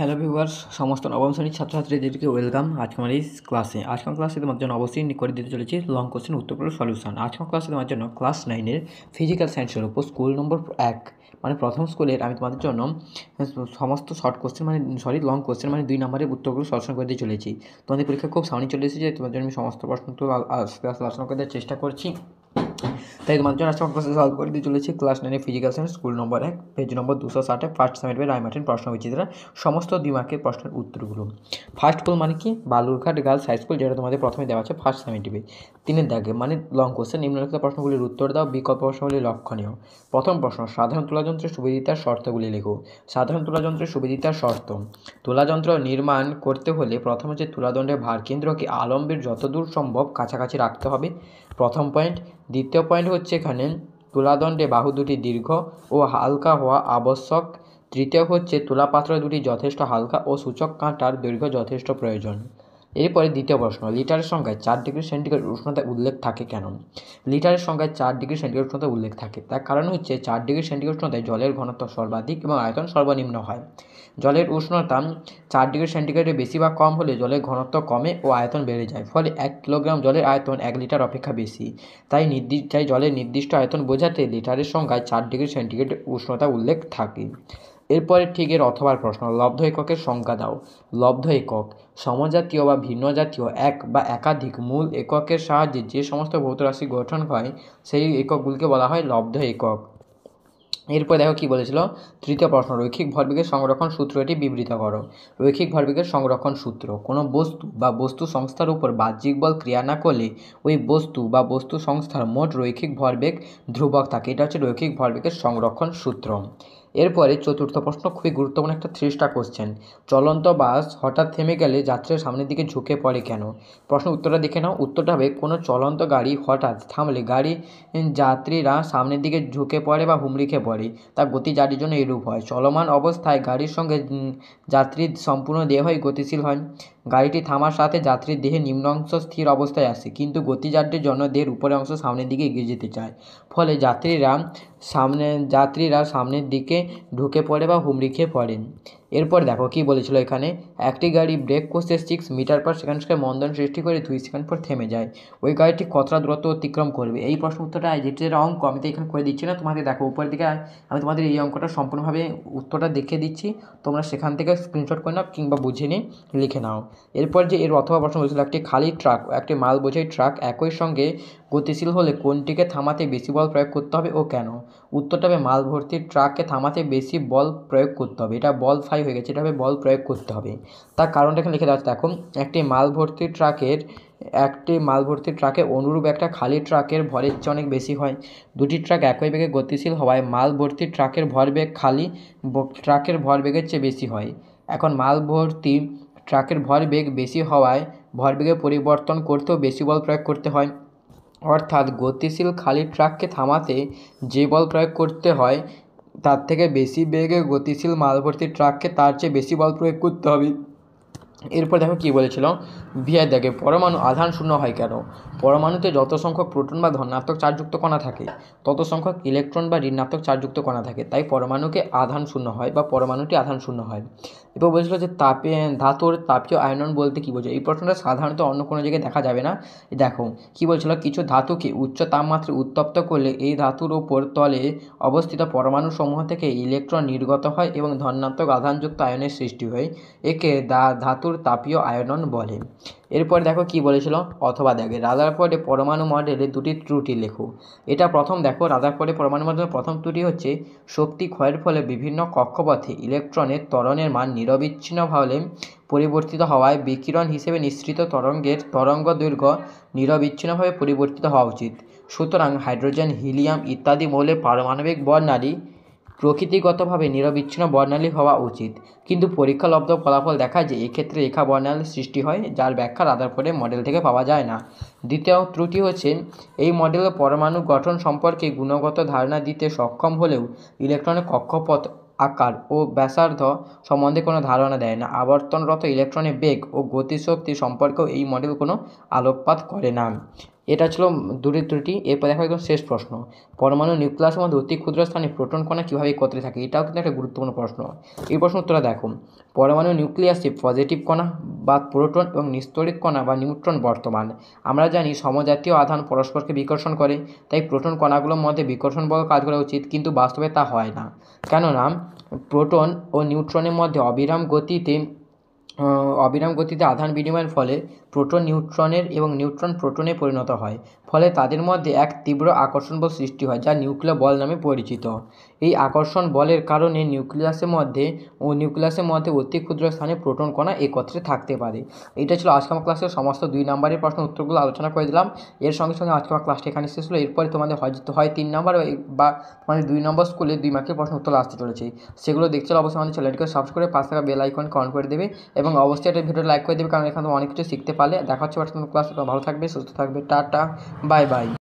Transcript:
hello viewers সমস্ত নবম শ্রেণীর ছাত্রছাত্রীদেরকে ওয়েলকাম আজকের এই ক্লাসে আজকের ক্লাসে তোমার জন্য অবশ্যই করে দিতে চলেছি লং কোশ্চেন উত্তরগুলোর সলিউশন আজকের ক্লাসে তোমার জন্য ক্লাস নাইনের ফিজিক্যাল সায়েন্সের উপর স্কুল নম্বর এক মানে প্রথম স্কুলের আমি তোমাদের জন্য সমস্ত শর্ট কোশ্চেন মানে সরি লং কোশ্চেন মানে দুই নম্বরের উত্তরগুলো সলিউশন করে দিয়ে চলেছি তোমাদের পরীক্ষা খুব সামনে চলে এসেছে তোমার জন্য আমি সমস্ত প্রশ্ন আস্তে আস্তে আলোচনা করে দেওয়ার চেষ্টা করছি তাই তোমাদের জন্য আজকে প্রশ্ন সলভ করে দিয়ে চলেছে ক্লাস নাইনে ফিজিক্যাল সায়েন্স স্কুল নম্বর এক পেজ নম্বর দুশো ষাটে ফার্স্ট সেমিটে রায়মাঠের প্রশ্ন বিচিত্রা সমস্ত দুই মার্কের প্রশ্নের উত্তরগুলো ফার্স্ট পোল মানে কি বালুরঘাট গার্লস হাই স্কুল যেটা তোমাদের প্রথমে দেওয়া আছে ফার্স্ট সেমিটিভে তিনের দাগে মানে লং কোশ্চেন নিম্নলিখিত প্রশ্নগুলির উত্তর দাও বিকল্প প্রশ্নগুলি লক্ষণীয় প্রথম প্রশ্ন সাধারণ তুলাযন্ত্রের সুবিধিতার শর্তগুলি লেখো সাধারণ তুলাযন্ত্রের সুবিধিতার শর্ত তুলাযন্ত্র নির্মাণ করতে হলে প্রথমে যে তুলাদণ্ডের ভার কেন্দ্রকে আলম্বের যতদূর সম্ভব কাছাকাছি রাখতে হবে প্রথম পয়েন্ট দ্বিতীয় পয়েন্ট হচ্ছে এখানে তুলাদণ্ডে বাহু দুটি দীর্ঘ ও হালকা হওয়া আবশ্যক তৃতীয় হচ্ছে তুলাপাত্র দুটি যথেষ্ট হালকা ও সূচক কাঁটার দৈর্ঘ্য যথেষ্ট প্রয়োজন এরপরে দ্বিতীয় প্রশ্ন লিটারের সংখ্যায় চার ডিগ্রি সেন্টিগ্রেড উষ্ণতা উল্লেখ থাকে কেন লিটারের সংখ্যায় চার ডিগ্রি সেন্টিগ্রেড উষ্ণতা উল্লেখ থাকে তার কারণ হচ্ছে চার ডিগ্রি সেন্টিগ্রেড উষ্ণতায় জলের ঘনত্ব সর্বাধিক এবং আয়তন সর্বনিম্ন হয় জলের উষ্ণতা চার ডিগ্রি সেন্টিগ্রেডের বেশি বা কম হলে জলের ঘনত্ব কমে ও আয়তন বেড়ে যায় ফলে এক কিলোগ্রাম জলের আয়তন এক লিটার অপেক্ষা বেশি তাই নির্দিষ্ট তাই জলের নির্দিষ্ট আয়তন বোঝাতে লিটারের সংখ্যায় চার ডিগ্রি সেন্টিগ্রেড উষ্ণতা উল্লেখ থাকে এরপরে ঠিক এর অথবার প্রশ্ন লব্ধ এককের সংখ্যা দাও লব্ধ একক সমজাতীয় বা ভিন্ন জাতীয় এক বা একাধিক মূল এককের সাহায্যে যে সমস্ত ভৌত রাশি গঠন হয় সেই এককগুলিকে বলা হয় লব্ধ একক এরপর দেখো কি বলেছিল তৃতীয় প্রশ্ন রৈখিক ভরবেগের সংরক্ষণ সূত্রটি বিবৃত করো রৈখিক ভরবেগের সংরক্ষণ সূত্র কোনো বস্তু বা বস্তু সংস্থার উপর বাহ্যিক বল ক্রিয়া না করলে ওই বস্তু বা বস্তু সংস্থার মোট রৈখিক ভরবেগ ধ্রুবক থাকে এটা হচ্ছে রৈখিক ভরবেগের সংরক্ষণ সূত্র এরপরে চতুর্থ প্রশ্ন খুবই গুরুত্বপূর্ণ একটা থ্রি স্টার কোশ্চেন চলন্ত বাস হঠাৎ থেমে গেলে যাত্রীরা সামনের দিকে ঝুঁকে পড়ে কেন প্রশ্ন উত্তরটা দেখে নাও উত্তরটা হবে কোনো চলন্ত গাড়ি হঠাৎ থামলে গাড়ি যাত্রীরা সামনের দিকে ঝুঁকে পড়ে বা হুমড়িখে খেয়ে পড়ে তার গতি জারির জন্য এরূপ হয় চলমান অবস্থায় গাড়ির সঙ্গে যাত্রীর সম্পূর্ণ দেহই গতিশীল হয় গাড়িটি থামার সাথে যাত্রীর দেহে নিম্ন অংশ স্থির অবস্থায় আসে কিন্তু গতিযানটির জন্য দেহের উপরের অংশ সামনের দিকে এগিয়ে যেতে চায় ফলে যাত্রীরা সামনে যাত্রীরা সামনের দিকে ঢুকে পড়ে বা হুমড়ি খেয়ে পড়েন এরপর দেখো কি বলেছিল এখানে একটি গাড়ি ব্রেক করছে সিক্স মিটার পর সেকেন্ড সেখানে মন্দন সৃষ্টি করে দুই সেকেন্ড পর থেমে যায় ওই গাড়িটি কতটা দূরত্ব অতিক্রম করবে এই প্রশ্ন উত্তরটা যেটির অঙ্ক আমি তো এখানে করে দিচ্ছি না তোমাকে দেখো উপরের দিকে আমি তোমাদের এই অঙ্কটা সম্পূর্ণভাবে উত্তরটা দেখে দিচ্ছি তোমরা সেখান থেকে স্ক্রিনশট করে নাও কিংবা বুঝে নিয়ে লিখে নাও এরপর যে এর অথবা প্রশ্ন বলেছিল একটি খালি ট্রাক একটি মাল বোঝাই ট্রাক একই সঙ্গে গতিশীল হলে কোনটিকে থামাতে বেশি বল প্রয়োগ করতে হবে ও কেন উত্তরটা হবে মাল ভর্তি ট্রাককে থামাতে বেশি বল প্রয়োগ করতে হবে এটা বল ফাইভ হয়ে গেছে এটা হবে বল প্রয়োগ করতে হবে তার কারণটা এখানে লিখে দেওয়া দেখো একটি মাল ভর্তি ট্রাকের একটি মালভর্তি ট্রাকে অনুরূপ একটা খালি ট্রাকের ভরের চেয়ে অনেক বেশি হয় দুটি ট্রাক একই বেগে গতিশীল হওয়ায় মালভর্তি ট্রাকের ভর বেগ খালি ট্রাকের ভর বেগের চেয়ে বেশি হয় এখন মালভর্তি ট্রাকের ভর বেগ বেশি হওয়ায় ভর বেগে পরিবর্তন করতেও বেশি বল প্রয়োগ করতে হয় অর্থাৎ গতিশীল খালি ট্রাককে থামাতে যে বল প্রয়োগ করতে হয় তার থেকে বেশি বেগে গতিশীল মালভর্তি ট্রাককে তার চেয়ে বেশি বল প্রয়োগ করতে হবে এরপর দেখো কী বলেছিল ভিআই দেখে পরমাণু আধান শূন্য হয় কেন পরমাণুতে যত সংখ্যক প্রোটন বা ধনাত্মক চার্যযুক্ত কণা থাকে তত সংখ্যক ইলেকট্রন বা ঋণাত্মক চার্যযুক্ত কণা থাকে তাই পরমাণুকে আধান শূন্য হয় বা পরমাণুটি আধান শূন্য হয় এরপর বলেছিল যে তাপে ধাতুর তাপীয় আয়নন বলতে কী বোঝো এই প্রশ্নটা সাধারণত অন্য কোনো জায়গায় দেখা যাবে না দেখো কী বলছিল কিছু ধাতুকে উচ্চ তাপমাত্রায় উত্তপ্ত করলে এই ধাতুর ওপর তলে অবস্থিত পরমাণু সমূহ থেকে ইলেকট্রন নির্গত হয় এবং ধনাত্মক আধানযুক্ত আয়নের সৃষ্টি হয় একে ধাতুর তাপীয় আয়নন বলে এরপর দেখো কি বলেছিল অথবা দেখে রাদারফোর্ডে পরমাণু মডেলে দুটি ত্রুটি লেখো এটা প্রথম দেখো রাদারফোর্ডে পরমাণু মডেলের প্রথম ত্রুটি হচ্ছে শক্তি ক্ষয়ের ফলে বিভিন্ন কক্ষপথে ইলেকট্রনের তরণের মান নিরবিচ্ছিন্নভাবে পরিবর্তিত হওয়ায় বিকিরণ হিসেবে নিঃসৃত তরঙ্গের তরঙ্গ দৈর্ঘ্য নিরবিচ্ছিন্নভাবে পরিবর্তিত হওয়া উচিত সুতরাং হাইড্রোজেন হিলিয়াম ইত্যাদি মৌলের পারমাণবিক বর্ণালী প্রকৃতিগতভাবে নিরবিচ্ছিন্ন বর্ণালী হওয়া উচিত কিন্তু পরীক্ষালব্ধ ফলাফল দেখায় যে এক্ষেত্রে রেখা বর্ণালীর সৃষ্টি হয় যার ব্যাখ্যা রাদারফোর্ডের মডেল থেকে পাওয়া যায় না দ্বিতীয় ত্রুটি হচ্ছে এই মডেলের পরমাণু গঠন সম্পর্কে গুণগত ধারণা দিতে সক্ষম হলেও ইলেকট্রনের কক্ষপথ আকার ও ব্যাসার্ধ সম্বন্ধে কোনো ধারণা দেয় না আবর্তনরত ইলেকট্রনের বেগ ও গতিশক্তি সম্পর্কেও এই মডেল কোনো আলোকপাত করে না এটা ছিল দুটি ত্রুটি এরপর দেখো একদম শেষ প্রশ্ন পরমাণু নিউক্লিয়াসের মধ্যে অতি ক্ষুদ্র স্থানে প্রোটন কণা কীভাবে একত্রে থাকে এটাও কিন্তু একটা গুরুত্বপূর্ণ প্রশ্ন এই প্রশ্ন উত্তরটা দেখো পরমাণু নিউক্লিয়াসে পজিটিভ কণা বা প্রোটন এবং নিস্তরিত কণা বা নিউট্রন বর্তমান আমরা জানি সমজাতীয় আধান পরস্পরকে বিকর্ষণ করে তাই প্রোটন কণাগুলোর মধ্যে বিকর্ষণ বল কাজ করা উচিত কিন্তু বাস্তবে তা হয় না কেননা প্রোটন ও নিউট্রনের মধ্যে অবিরাম গতিতে অবিরাম গতিতে আধান বিনিময়ের ফলে প্রোটন নিউট্রনের এবং নিউট্রন প্রোটনে পরিণত হয় ফলে তাদের মধ্যে এক তীব্র আকর্ষণ বল সৃষ্টি হয় যা নিউক্লিয় বল নামে পরিচিত এই আকর্ষণ বলের কারণে নিউক্লিয়াসের মধ্যে ও নিউক্লিয়াসের মধ্যে অতি ক্ষুদ্র স্থানে প্রোটন কণা একত্রে থাকতে পারে এটা ছিল আজকামা ক্লাসের সমস্ত দুই নম্বরের প্রশ্ন উত্তরগুলো আলোচনা করে দিলাম এর সঙ্গে সঙ্গে আজকামা ক্লাসটি এখানে শেষ হলো এরপরে তোমাদের হয়তো হয় তিন নম্বর বা তোমাদের দুই নম্বর স্কুলে দুই মার্কের প্রশ্ন উত্তর আসতে চলেছে সেগুলো দেখতে অবশ্যই আমাদের চ্যানেলটিকে সাবস্ক্রাইব করে পাশে থাকা বেল আইকন অন করে দেবে এবং অবশ্যই এটা ভিডিও লাইক করে দেবে কারণ এখানে অনেক কিছু শিখতে পারলে দেখা হচ্ছে হোয়াটসঅ্যাপ ক্লাস ভালো থাকবে সুস্থ থাকবে টাটা বাই বাই